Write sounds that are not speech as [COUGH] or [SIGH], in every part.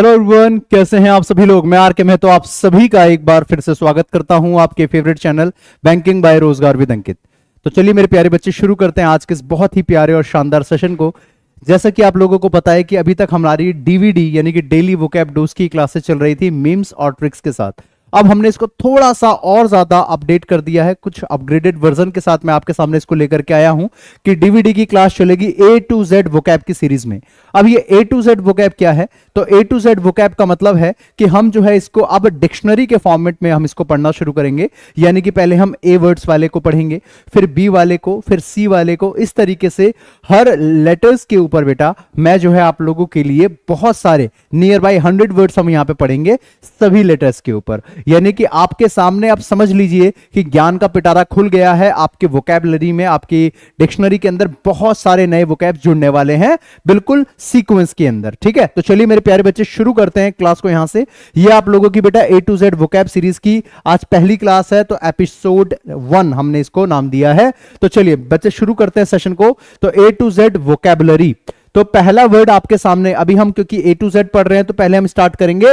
Hello everyone कैसे हैं आप सभी लोग मैं आर के मेहतो आप सभी का एक बार फिर से स्वागत करता हूं आपके फेवरेट चैनल बैंकिंग बाय रोजगार विद अंकित तो चलिए मेरे प्यारे बच्चे शुरू करते हैं आज के इस बहुत ही प्यारे और शानदार सेशन को जैसा कि आप लोगों को पता है कि अभी तक हमारी डीवीडी यानी कि डेली वो डोज की क्लासेस चल रही थी मीम्स और ट्रिक्स के साथ अब हमने इसको थोड़ा सा और ज्यादा अपडेट कर दिया है कुछ अपग्रेडेड वर्जन के साथ मैं आपके सामने इसको लेकर के आया हूं कि डीवीडी की क्लास चलेगी ए टू जेड वोकैब की सीरीज में अब ये ए टू जेड वोकैब क्या है तो ए टू जेड वोकैब का मतलब है कि हम जो है इसको अब डिक्शनरी के फॉर्मेट में हम इसको पढ़ना शुरू करेंगे यानी कि पहले हम ए वर्ड्स वाले को पढ़ेंगे फिर बी वाले को फिर सी वाले को इस तरीके से हर लेटर्स के ऊपर बेटा मैं जो है आप लोगों के लिए बहुत सारे नियर बाई हंड्रेड वर्ड्स हम यहाँ पे पढ़ेंगे सभी लेटर्स के ऊपर यानी कि आपके सामने आप समझ लीजिए कि ज्ञान का पिटारा खुल गया है आपके वोकैबलरी में आपकी डिक्शनरी के अंदर बहुत सारे नए वोकैब जुड़ने वाले हैं बिल्कुल सीक्वेंस के अंदर ठीक है तो चलिए मेरे प्यारे बच्चे शुरू करते हैं क्लास को यहां से ये आप लोगों की बेटा A to Z vocab series की आज पहली क्लास है तो एपिसोड वन हमने इसको नाम दिया है तो चलिए बच्चे शुरू करते हैं सेशन को तो ए टू जेड वोकेबलरी तो पहला वर्ड आपके सामने अभी हम क्योंकि ए टू जेड पढ़ रहे हैं तो पहले हम स्टार्ट करेंगे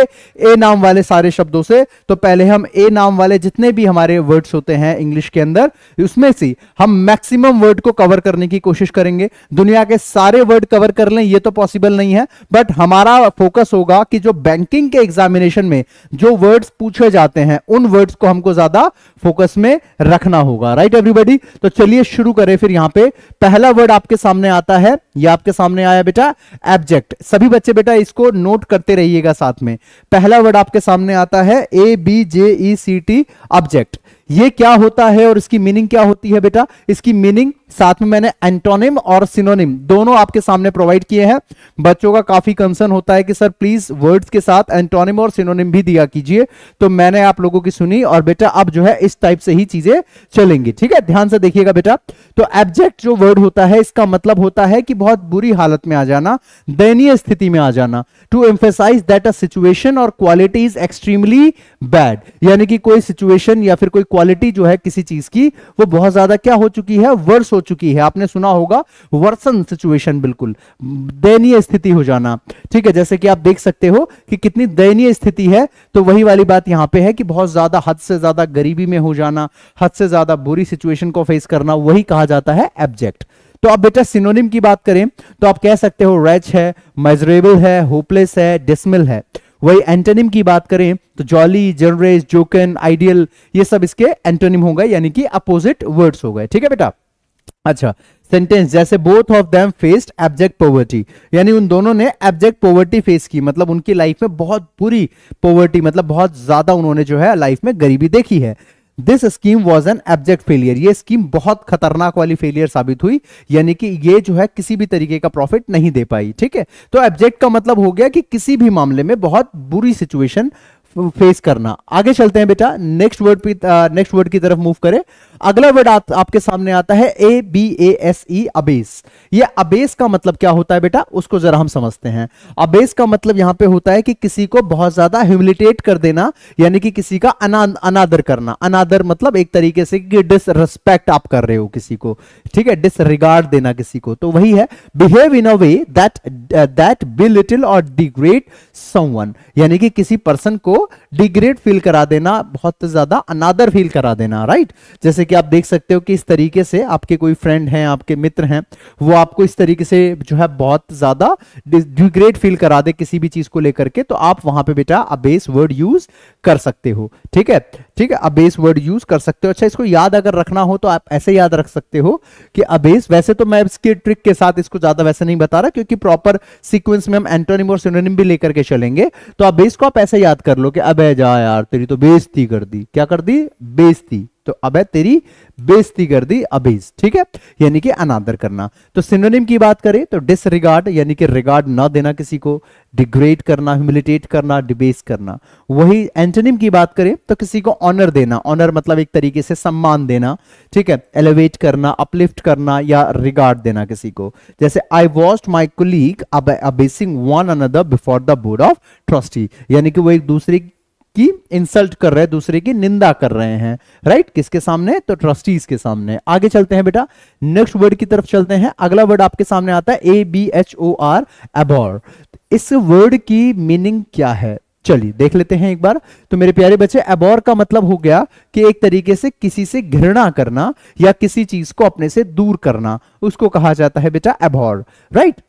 ए नाम वाले सारे शब्दों से तो पहले हम ए नाम वाले जितने भी हमारे वर्ड्स होते हैं इंग्लिश के अंदर उसमें से हम मैक्सिमम वर्ड को कवर करने की कोशिश करेंगे दुनिया के सारे वर्ड कवर कर लें ये तो पॉसिबल नहीं है बट हमारा फोकस होगा कि जो बैंकिंग के एग्जामिनेशन में जो वर्ड्स पूछे जाते हैं उन वर्ड्स को हमको ज्यादा फोकस में रखना होगा राइट एवरीबडी तो चलिए शुरू करें फिर यहां पर पहला वर्ड आपके सामने आता है ये आपके सामने आया बेटा एब्जेक्ट सभी बच्चे बेटा इसको नोट करते रहिएगा साथ में पहला वर्ड आपके सामने आता है A B J E C T object ये क्या होता है और इसकी मीनिंग क्या होती है बेटा इसकी मीनिंग साथ में मैंने एंटोनिम और सिनोनिम दोनों आपके सामने प्रोवाइड किए हैं बच्चों का काफी कंसर्न होता है कि सर प्लीज वर्ड्स के साथ एंटोनिम और सिनोनिम भी दिया कीजिए तो मैंने आप लोगों की सुनी और बेटा अब जो है इस टाइप से ही चीजें चलेंगी ठीक है ध्यान से देखिएगा बेटा तो एब्जेक्ट जो वर्ड होता है इसका मतलब होता है कि बहुत बुरी हालत में आ जाना दयनीय स्थिति में आ जाना to emphasize that a situation or quality is extremely bad यानी कि कोई सिचुएशन या फिर कोई क्वालिटी जो है किसी चीज की वो बहुत ज्यादा क्या हो चुकी है वर्स हो चुकी है आपने सुना होगा वर्सन सिचुएशन बिल्कुल दयनीय स्थिति हो जाना ठीक है जैसे कि आप देख सकते हो कि कितनी दयनीय स्थिति है तो वही वाली बात यहां पे है कि बहुत ज्यादा हद से ज्यादा गरीबी में हो जाना हद से ज्यादा बुरी सिचुएशन को फेस करना वही कहा जाता है एब्जेक्ट तो आप बेटा सिनोनिम की बात करें तो आप कह सकते हो रेच है मेजरेबल है होपलेस है डिसमिल है वही एंटनिम की बात करें तो जॉली जनरेस जोकन आइडियल ये सब इसके एंटोनिम हो गए यानी कि अपोजिट वर्ड्स हो गए ठीक है बेटा अच्छा सेंटेंस जैसे both of them faced abject poverty यानी उन दोनों ने एब्जेक्ट पॉवर्टी फेस की मतलब उनकी लाइफ में बहुत बुरी पॉवर्टी मतलब बहुत ज्यादा उन्होंने जो है लाइफ में गरीबी देखी है this scheme was an abject failure ये स्कीम बहुत खतरनाक वाली फेलियर साबित हुई यानी कि ये जो है किसी भी तरीके का प्रॉफिट नहीं दे पाई ठीक है तो एब्जेक्ट का मतलब हो गया कि किसी भी मामले में बहुत बुरी सिचुएशन फेस करना आगे चलते हैं बेटा नेक्स्ट वर्ड नेक्स्ट वर्ड की तरफ मूव करें अगला वर्ड आप, आपके सामने आता है A B A S E abase ये अबेस का मतलब क्या होता है बेटा उसको जरा हम समझते हैं अबेस का मतलब यहां पे होता है कि किसी को बहुत ज्यादा ह्यूमिलिटेट कर देना यानी कि किसी का अना, अनादर करना अनादर मतलब एक तरीके से कि डिसरेस्पेक्ट आप कर रहे हो किसी को ठीक है डिसरिगार्ड देना किसी को तो वही है behave in a way that that belittle or degrade someone यानी कि किसी पर्सन को डिग्रेड फील करा देना बहुत ज्यादा अनादर फील करा देना राइट जैसे कि आप देख सकते हो कि इस तरीके से आपके कोई फ्रेंड हैं आपके मित्र हैं वो आपको इस तरीके से जो है बहुत ज्यादा डिग्रेड फील करा दे किसी भी चीज को लेकर के तो आप वहां पे बेटा अबेस वर्ड यूज कर सकते हो ठीक है ठीक है अबेस वर्ड यूज कर सकते हो अच्छा इसको याद अगर रखना हो तो आप ऐसे याद रख सकते हो कि अबेस वैसे तो मैं इसके ट्रिक के साथ इसको ज्यादा वैसे नहीं बता रहा क्योंकि प्रॉपर सीक्वेंस में हम एंटोनिम और सिनोनिम भी लेकर के चलेंगे तो अबेस को आप ऐसे याद कर लो कि अब जा यार तेरी तो बेइज्जती कर दी क्या कर दी बेइज्जती तो अब है तेरी बेइज्जती कर दी अभी ठीक है यानी कि अनादर करना तो सिनोनिम की बात करें तो डिसरिगार्ड यानी कि रिगार्ड ना देना किसी को डिग्रेड करना ह्यूमिलिटेट करना डिबेस करना वही एंटोनिम की बात करें तो किसी को ऑनर देना ऑनर मतलब एक तरीके से सम्मान देना ठीक है एलिवेट करना अपलिफ्ट करना या रिगार्ड देना किसी को जैसे आई वॉस्ट माई कुलीग अब abasing one another before the board of trustee यानी कि वो एक दूसरे की इंसल्ट कर रहे हैं दूसरे की निंदा कर रहे हैं राइट किसके सामने तो ट्रस्टीज के सामने आगे चलते हैं बेटा नेक्स्ट वर्ड की तरफ चलते हैं अगला वर्ड आपके सामने आता है A B H O R abhor इस वर्ड की मीनिंग क्या है चलिए देख लेते हैं एक बार तो मेरे प्यारे बच्चे एबोर का मतलब हो गया कि एक तरीके से किसी से घृणा करना या किसी चीज को अपने से दूर करना उसको कहा जाता है बेटा abhor right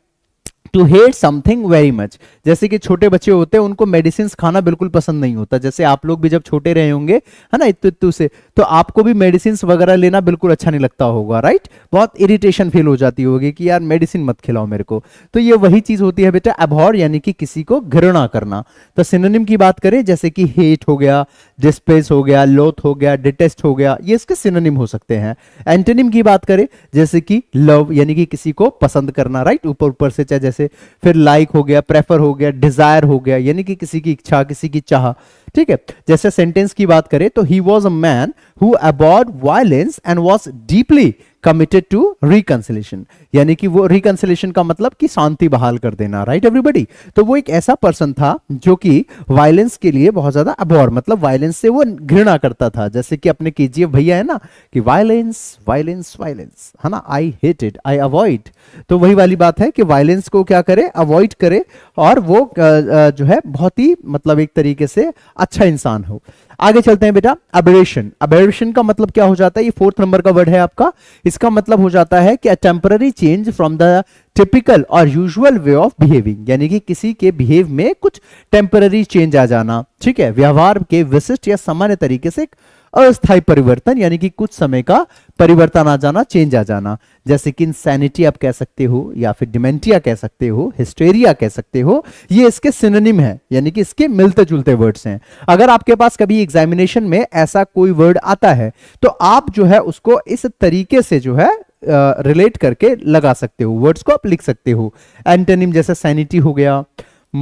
to hate something very much जैसे कि छोटे बच्चे होते हैं उनको मेडिसिन खाना बिल्कुल पसंद नहीं होता जैसे आप लोग भी जब छोटे रहे होंगे है ना इतु से तो आपको भी मेडिसिन वगैरह लेना बिल्कुल अच्छा नहीं लगता होगा राइट बहुत इरिटेशन फील हो जाती होगी कि यार मेडिसिन मत खिलाओ मेरे को तो ये वही चीज होती है बेटा अभौर यानी कि किसी को घृणा करना तो सिनोनिम की बात करें जैसे कि हेट हो गया डिस्पेस हो गया लोथ हो गया डिटेस्ट हो गया ये इसके सिनोनिम हो सकते हैं एंटेनिम की बात करें जैसे कि लव यानी कि किसी को पसंद करना राइट ऊपर ऊपर से चाहे जैसे जैसे फिर लाइक हो गया प्रेफर हो गया डिजायर हो गया यानी कि किसी की इच्छा किसी की चाह ठीक है जैसे सेंटेंस की बात करें तो he was a man who abhorred violence and was deeply committed to reconciliation यानी कि वो रिकंसिलेशन का मतलब कि शांति बहाल कर देना राइट right, एवरीबडी तो वो एक ऐसा पर्सन था जो कि वायलेंस के लिए बहुत ज्यादा अबोर मतलब वायलेंस से वो घृणा करता था जैसे कि अपने केजीएफ भैया है ना कि वायलेंस वायलेंस वायलेंस है ना I hate it I avoid तो वही वाली बात है कि वायलेंस को क्या करे अवॉइड करे और वो जो है बहुत ही मतलब एक तरीके से अच्छा इंसान हो आगे चलते हैं बेटा अबेरेशन अबेरेशन का मतलब क्या हो जाता है ये फोर्थ नंबर का वर्ड है आपका इसका मतलब हो जाता है कि temporary change from the typical or usual way of behaving यानी कि किसी के बिहेव में कुछ टेम्पररी चेंज आ जाना ठीक है व्यवहार के विशिष्ट या सामान्य तरीके से अस्थायी परिवर्तन यानी कि कुछ समय का परिवर्तन आ जाना चेंज आ जाना जैसे कि इंसैनिटी आप कह सकते हो या फिर डिमेंटिया कह सकते हो हिस्टेरिया कह सकते हो ये इसके सिनोनिम है यानी कि इसके मिलते जुलते वर्ड्स हैं अगर आपके पास कभी एग्जामिनेशन में ऐसा कोई वर्ड आता है तो आप जो है उसको इस तरीके से जो है रिलेट uh, करके लगा सकते हो वर्ड्स को आप लिख सकते हो एंटेनिम जैसे सैनिटी हो गया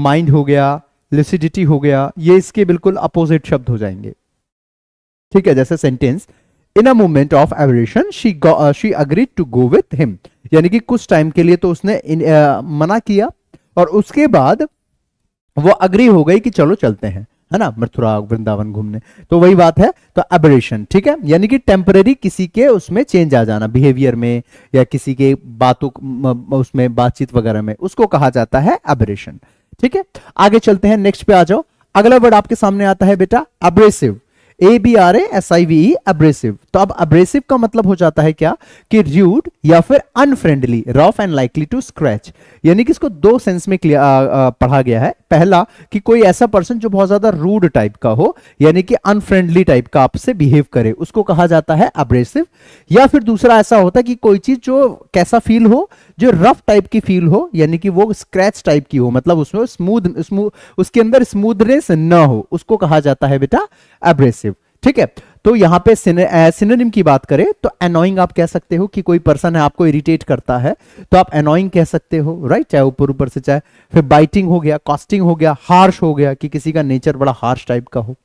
माइंड हो गया लिसिडिटी हो गया ये इसके बिल्कुल अपोजिट शब्द हो जाएंगे ठीक है जैसे sentence in a moment of aversion she she agreed to go with him यानी कि कुछ टाइम के लिए तो उसने इन, आ, uh, मना किया और उसके बाद वो अग्री हो गई कि चलो चलते हैं है ना मथुरा वृंदावन घूमने तो वही बात है तो एबरेशन ठीक है यानी कि टेम्पररी किसी के उसमें चेंज आ जाना बिहेवियर में या किसी के बातों उसमें बातचीत वगैरह में उसको कहा जाता है एबरेशन ठीक है आगे चलते हैं नेक्स्ट पे आ जाओ अगला वर्ड आपके सामने आता है बेटा abrasive A B R S I V abrasive abrasive तो अब अब्रेसिव का मतलब हो जाता है क्या कि रूड या फिर unfriendly rough and likely to scratch यानी कि इसको दो सेंस में आ, आ, पढ़ा गया है पहला कि कोई ऐसा पर्सन जो बहुत ज्यादा रूड टाइप का हो यानी कि अनफ्रेंडली टाइप का आपसे बिहेव करे उसको कहा जाता है अब्रेसिव या फिर दूसरा ऐसा होता है कि कोई चीज जो कैसा फील हो जो रफ टाइप की फील हो यानी कि वो स्क्रैच टाइप की हो मतलब उसमें स्मूथ उसके अंदर स्मूथनेस ना हो उसको कहा जाता है बेटा एब्रेसिव ठीक है तो यहां पे सिनोनिम की बात करें तो एनोइंग आप कह सकते हो कि कोई पर्सन है आपको इरिटेट करता है तो आप एनोइंग कह सकते हो राइट चाहे ऊपर ऊपर से चाहे फिर बाइटिंग हो गया कॉस्टिंग हो गया हार्श हो गया कि किसी का नेचर बड़ा हार्श टाइप का हो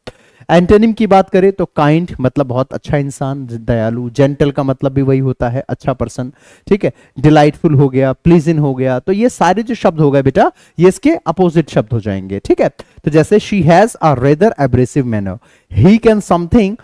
एंटेनिम की बात करें तो काइंड मतलब बहुत अच्छा इंसान दयालु जेंटल का मतलब भी वही होता है अच्छा पर्सन ठीक है डिलाइटफुल हो गया प्लीजिंग हो गया तो ये सारे जो शब्द हो गए बेटा ये इसके अपोजिट शब्द हो जाएंगे ठीक है तो जैसे she has a rather abrasive manner he can something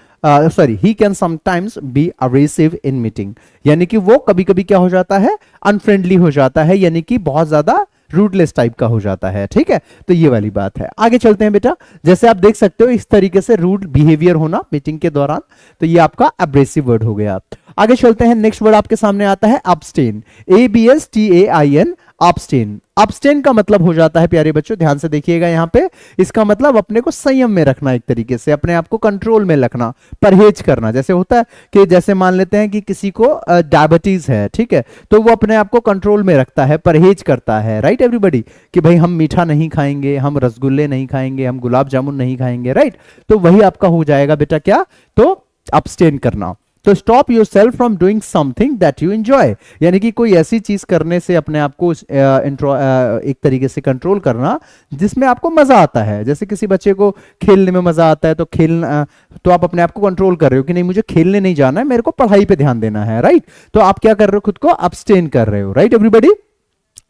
sorry he can sometimes be abrasive in meeting यानी कि वो कभी कभी क्या हो जाता है अनफ्रेंडली हो जाता है यानी कि बहुत ज्यादा रूटलेस टाइप का हो जाता है ठीक है तो ये वाली बात है आगे चलते हैं बेटा जैसे आप देख सकते हो इस तरीके से रूट बिहेवियर होना मीटिंग के दौरान तो ये आपका एब्रेसिव वर्ड हो गया आगे चलते हैं नेक्स्ट वर्ड आपके सामने आता है abstain A B S T A I N abstain abstain का मतलब हो जाता है प्यारे बच्चों ध्यान से देखिएगा यहां पे इसका मतलब अपने को संयम में रखना एक तरीके से अपने आप को कंट्रोल में रखना परहेज करना जैसे होता है कि जैसे मान लेते हैं कि किसी को डायबिटीज है ठीक है तो वो अपने आप को कंट्रोल में रखता है परहेज करता है राइट एवरीबडी कि भाई हम मीठा नहीं खाएंगे हम रसगुल्ले नहीं खाएंगे हम गुलाब जामुन नहीं खाएंगे राइट तो वही आपका हो जाएगा बेटा क्या तो अपस्टेन करना तो stop yourself from doing something that you enjoy यानी कि कोई ऐसी चीज करने से अपने आप को एक तरीके से कंट्रोल करना जिसमें आपको मजा आता है जैसे किसी बच्चे को खेलने में मजा आता है तो खेलना तो आप अपने आप को कंट्रोल कर रहे हो कि नहीं मुझे खेलने नहीं जाना है मेरे को पढ़ाई पे ध्यान देना है राइट तो आप क्या कर रहे हो खुद को अपस्टेन कर रहे हो राइट एवरीबडी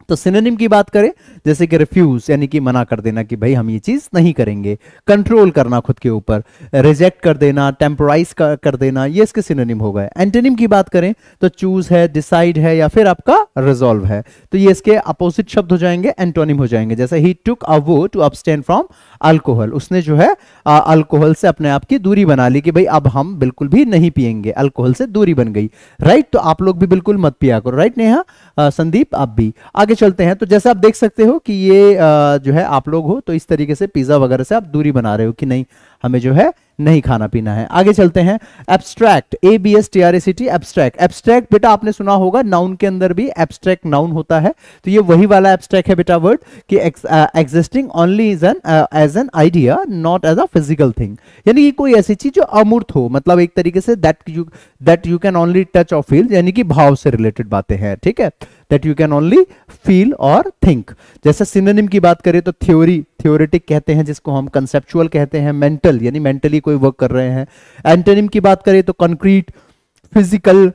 तो सिनोनिम की बात करें जैसे कि रिफ्यूज यानी कि मना कर देना कि भाई हम ये चीज नहीं करेंगे कंट्रोल करना खुद के ऊपर रिजेक्ट कर देना टेम्पोराइज कर देना ये इसके सिनोनिम हो गए एंटेनिम की बात करें तो चूज है डिसाइड है या फिर आपका रिजोल्व है तो ये इसके अपोजिट शब्द हो जाएंगे एंटोनिम हो जाएंगे जैसे ही टुक अ वो टू अपस्टेन फ्रॉम अल्कोहल उसने जो है अल्कोहल से अपने आप की दूरी बना ली कि भाई अब हम बिल्कुल भी नहीं पियेंगे अल्कोहल से दूरी बन गई राइट तो आप लोग भी बिल्कुल मत पिया करो राइट नेहा संदीप आप भी आगे चलते हैं तो जैसे आप देख सकते हो कि ये जो है आप लोग हो तो इस तरीके से पिज्जा वगैरह से आप दूरी बना रहे हो कि नहीं हमें जो है नहीं खाना पीना है आगे चलते हैं abstract A B S T R A C T abstract abstract बेटा आपने सुना होगा नाउन के अंदर भी एब्स्ट्रैक्ट नाउन होता है तो ये वही वाला एब्स्ट्रैक्ट है बेटा वर्ड कि existing only is an as an idea not as a physical thing यानी कि कोई ऐसी चीज जो अमूर्त हो मतलब एक तरीके से that you that you can only touch or feel यानी कि भाव से रिलेटेड बातें हैं ठीक है that you can only feel or think जैसे सिनोनिम की बात करें तो थ्योरी थियोरेटिक कहते हैं जिसको हम कंसेप्चुअल कहते हैं मेंटल यानी मेंटली कोई वर्क कर रहे हैं एंटेनिम की बात करें तो कंक्रीट फिजिकल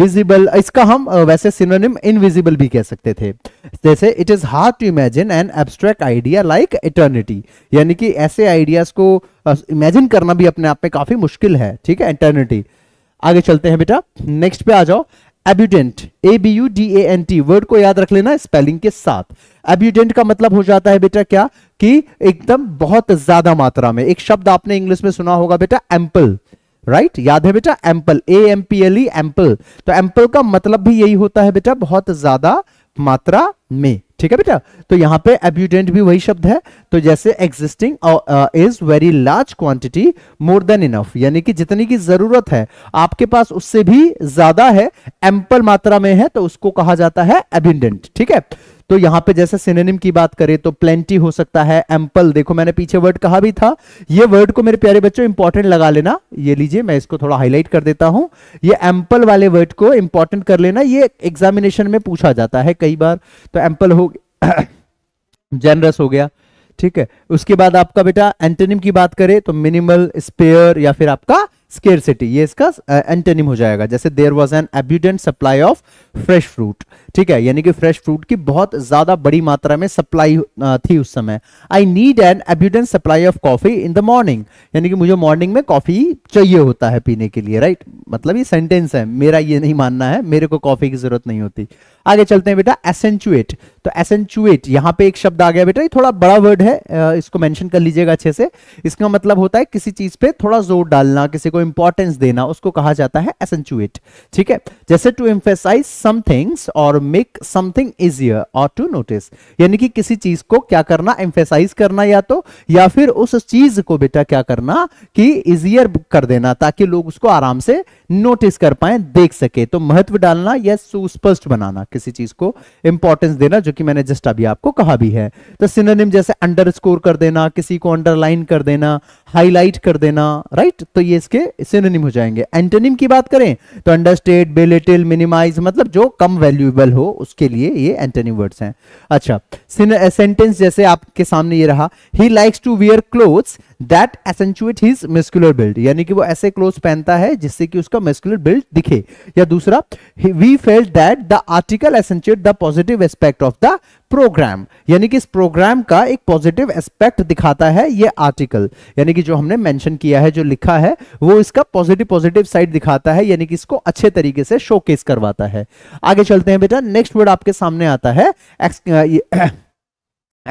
विजिबल इसका हम वैसे सिनोनिम इनविजिबल भी कह सकते थे जैसे it is hard to imagine an abstract idea like eternity यानी कि ऐसे आइडियाज को इमेजिन करना भी अपने आप में काफी मुश्किल है ठीक है इटर्निटी आगे चलते हैं बेटा नेक्स्ट पे आ जाओ abundant A B U N D A N T को याद रख लेना स्पेलिंग के साथ एब्यूडेंट का मतलब हो जाता है बेटा क्या कि एकदम बहुत ज्यादा मात्रा में एक शब्द आपने इंग्लिश में सुना होगा बेटा एम्पल राइट right? याद है बेटा ample A M P L E ample तो एम्पल का मतलब भी यही होता है बेटा बहुत ज्यादा मात्रा में ठीक है बेटा तो यहां पे एब्यूडेंट भी वही शब्द है तो जैसे existing is very large quantity more than enough यानी कि जितनी की जरूरत है आपके पास उससे भी ज्यादा है एम्पल मात्रा में है तो उसको कहा जाता है एब्यूडेंट ठीक है तो यहां पे जैसे सिनेनिम की बात करें तो प्लेंटी हो सकता है एम्पल देखो मैंने पीछे वर्ड कहा भी था ये वर्ड को मेरे प्यारे बच्चों इंपॉर्टेंट लगा लेना ये लीजिए मैं इसको थोड़ा हाईलाइट कर देता हूं ये एम्पल वाले वर्ड को इंपॉर्टेंट कर लेना ये एग्जामिनेशन में पूछा जाता है कई बार तो एम्पल हो जेनरस [COUGHS] हो गया ठीक है उसके बाद आपका बेटा एंटेनिम की बात करें तो मिनिमल स्पेयर या फिर आपका स्केर ये इसका एंटेनिम uh, हो जाएगा जैसे there was an abundant supply of fresh fruit ठीक है यानी कि फ्रेश फ्रूट की बहुत ज्यादा बड़ी मात्रा में सप्लाई थी उस समय I need an abundant supply of coffee in the morning यानी कि मुझे मॉर्निंग में कॉफी चाहिए होता है पीने के लिए राइट मतलब ये सेंटेंस है मेरा ये नहीं मानना है मेरे को कॉफी की जरूरत नहीं होती आगे चलते हैं बेटा एसेंचुएट तो एसेंचुएट यहां पे एक शब्द आ गया बेटा ये थोड़ा बड़ा वर्ड है इसको मेंशन कर लीजिएगा अच्छे से इसका मतलब होता है किसी चीज पे थोड़ा जोर डालना किसी को इंपॉर्टेंस देना उसको कहा जाता है एसेंचुएट ठीक है जैसे to emphasize some things or make something easier or to notice यानी कि किसी चीज को क्या करना एम्फेसाइज करना या तो या फिर उस चीज को बेटा क्या करना कि इजियर कर देना ताकि लोग उसको आराम से नोटिस कर पाए देख सके तो महत्व डालना या सुस्पष्ट बनाना किसी चीज को इंपॉर्टेंस देना जो कि मैंने जस्ट अभी आपको कहा भी है तो सिनोनिम जैसे अंडर कर देना किसी को अंडरलाइन कर देना हाईलाइट कर देना राइट तो ये इसके सिनोनिम हो जाएंगे एंटोनिम की बात करें तो अंडरस्टेट बेलिटिल मिनिमाइज मतलब जो कम वैल्यूएबल हो उसके लिए ये एंटनी वर्ड्स हैं अच्छा सेंटेंस जैसे आपके सामने ये रहा he likes to wear clothes that accentuate his muscular build यानी कि वो ऐसे क्लोथ पहनता है जिससे कि उसका मेस्कुलर बिल्ड दिखे या दूसरा we felt that the article accentuate the positive aspect of the program यानी कि इस प्रोग्राम का एक पॉजिटिव एस्पेक्ट दिखाता है ये आर्टिकल यानी कि जो हमने मेंशन किया है जो लिखा है वो इसका पॉजिटिव पॉजिटिव साइड दिखाता है यानी कि इसको अच्छे तरीके से शोकेस करवाता है आगे चलते हैं बेटा नेक्स्ट वर्ड आपके सामने आता है [CLEARS THROAT]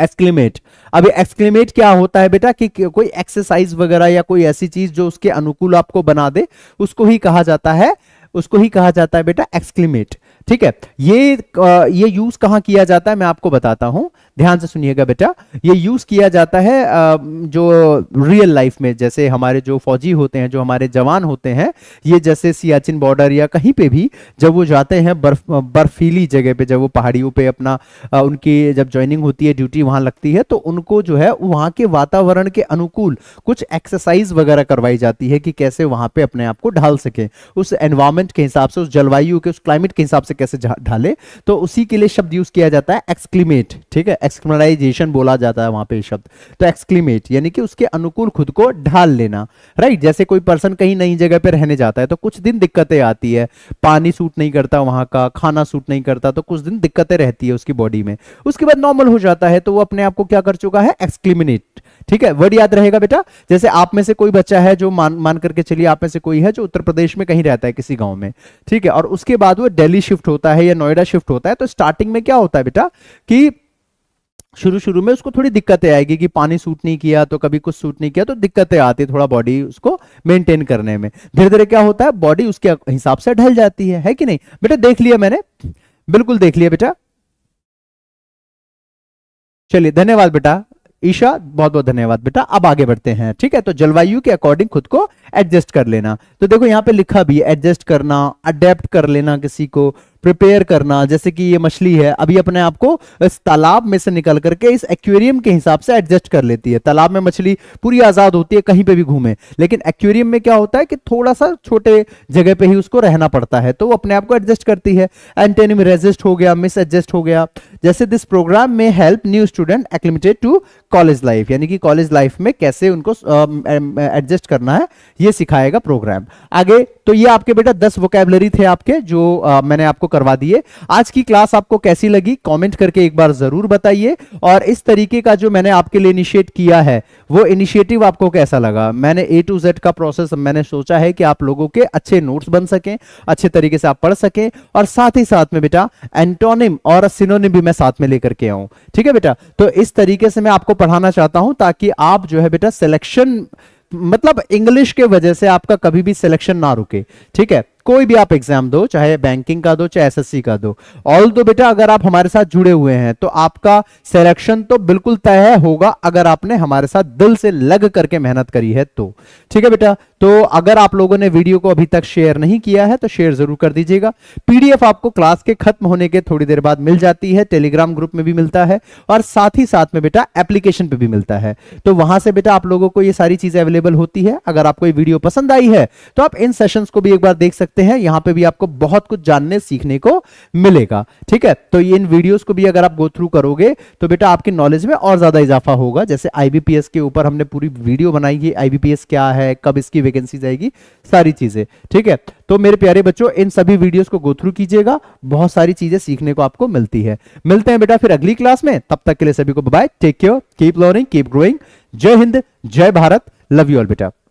एक्सक्लेमेट अब एक्सक्लेमेट क्या होता है बेटा कि कोई एक्सरसाइज वगैरह या कोई ऐसी चीज जो उसके अनुकूल आपको बना दे उसको ही कहा जाता है उसको ही कहा जाता है बेटा एक्सक्लेमेट ठीक है ये ये यूज कहां किया जाता है मैं आपको बताता हूं ध्यान से सुनिएगा बेटा ये यूज किया जाता है जो रियल लाइफ में जैसे हमारे जो फौजी होते हैं जो हमारे जवान होते हैं ये जैसे सियाचिन बॉर्डर या कहीं पे भी जब वो जाते हैं बर्फ बर्फीली जगह पे जब वो पहाड़ियों पे अपना उनकी जब ज्वाइनिंग होती है ड्यूटी वहां लगती है तो उनको जो है वहां के वातावरण के अनुकूल कुछ एक्सरसाइज वगैरह करवाई जाती है कि कैसे वहां पे अपने आप को ढाल सके उस एनवायरमेंट के हिसाब से उस जलवायु के उस क्लाइमेट के हिसाब से कैसे ढाले तो उसी के लिए शब्द यूज किया जाता है एक्सक्लीमेट ठीक है एक्सक्लमराइजेशन बोला जाता है वहां पे शब्द तो एक्सक्लीमेट यानी कि उसके अनुकूल खुद को ढाल लेना राइट जैसे कोई पर्सन कहीं नई जगह पे रहने जाता है तो कुछ दिन दिक्कतें आती है पानी सूट नहीं करता वहां का खाना सूट नहीं करता तो कुछ दिन दिक्कतें रहती है उसकी बॉडी में उसके बाद नॉर्मल हो जाता है तो वो अपने आप को क्या कर चुका है एक्सक्लीमिनेट ठीक है वर्ड याद रहेगा बेटा जैसे आप में से कोई बच्चा है जो मान मान करके चलिए आप में से कोई है जो उत्तर प्रदेश में कहीं रहता है किसी गांव में ठीक है और उसके बाद वो दिल्ली शिफ्ट होता है या नोएडा शिफ्ट होता है तो स्टार्टिंग में क्या होता है बेटा कि शुरू शुरू में उसको थोड़ी दिक्कतें आएगी कि पानी सूट नहीं किया तो कभी कुछ सूट नहीं किया तो दिक्कतें आती थोड़ा बॉडी उसको मेंटेन करने में धीरे धीरे क्या होता है बॉडी उसके हिसाब से ढल जाती है है कि नहीं बेटा देख लिया मैंने बिल्कुल देख लिया बेटा चलिए धन्यवाद बेटा ईशा बहुत बहुत धन्यवाद बेटा अब आगे बढ़ते हैं ठीक है तो जलवायु के अकॉर्डिंग खुद को एडजस्ट कर लेना तो देखो यहां पे लिखा भी एडजस्ट करना अडेप्ट कर लेना किसी को प्रिपेयर करना जैसे कि ये मछली है अभी अपने आप को इस तालाब में से निकल करके इस एक्वेरियम के हिसाब से एडजस्ट कर लेती है तालाब में मछली पूरी आजाद होती है कहीं पे भी घूमे लेकिन एक्वेरियम में क्या होता है कि थोड़ा सा छोटे जगह पे ही उसको रहना पड़ता है तो वो अपने आप को एडजस्ट करती है एंटेनिम रेजिस्ट हो गया मिस एडजस्ट हो गया जैसे this program may help new student acclimated to college life यानी कि कॉलेज लाइफ में कैसे उनको एडजस्ट करना है ये सिखाएगा प्रोग्राम आगे तो ये आपके बेटा दस वोकेबलरी थे आपके जो आ, मैंने आपको करवा दिए आज की क्लास आपको कैसी लगी कमेंट करके एक बार जरूर बताइए और इस तरीके का जो मैंने आपके लिए इनिशिएट किया है वो इनिशिएटिव आपको कैसा लगा मैंने ए टू जेड का प्रोसेस मैंने सोचा है कि आप लोगों के अच्छे नोट्स बन सकें अच्छे तरीके से आप पढ़ सकें और साथ ही साथ में बेटा एंटोनिम और सिनोनिम भी मैं साथ में लेकर के आऊं ठीक है बेटा तो इस तरीके से मैं आपको पढ़ाना चाहता हूं ताकि आप जो है बेटा सिलेक्शन मतलब इंग्लिश के वजह से आपका कभी भी सिलेक्शन ना रुके ठीक है कोई भी आप एग्जाम दो चाहे बैंकिंग का दो चाहे एसएससी का दो ऑल दो बेटा अगर आप हमारे साथ जुड़े हुए हैं तो आपका सिलेक्शन तो बिल्कुल तय होगा अगर आपने हमारे साथ दिल से लग करके मेहनत करी है तो ठीक है बेटा तो अगर आप लोगों ने वीडियो को अभी तक शेयर नहीं किया है तो शेयर जरूर कर दीजिएगा पीडीएफ आपको क्लास के खत्म होने के थोड़ी देर बाद मिल जाती है टेलीग्राम ग्रुप में भी मिलता है और साथ ही साथ में बेटा एप्लीकेशन पे भी मिलता है तो वहां से बेटा आप लोगों को ये सारी चीजें अवेलेबल होती है अगर आपको ये वीडियो पसंद आई है तो आप इन सेशंस को भी एक बार देख सकते सकते हैं यहां पे भी आपको बहुत कुछ जानने सीखने को मिलेगा ठीक है तो इन वीडियोस को भी अगर आप गो थ्रू करोगे तो बेटा आपके नॉलेज में और ज्यादा इजाफा होगा जैसे आईबीपीएस के ऊपर हमने पूरी वीडियो बनाई है आईबीपीएस क्या है कब इसकी वैकेंसी जाएगी सारी चीजें ठीक है तो मेरे प्यारे बच्चों इन सभी वीडियोस को गो थ्रू कीजिएगा बहुत सारी चीजें सीखने को आपको मिलती है मिलते हैं बेटा फिर अगली क्लास में तब तक के लिए सभी को bye take care keep learning keep growing Jai Hind जय भारत लव यू ऑल बेटा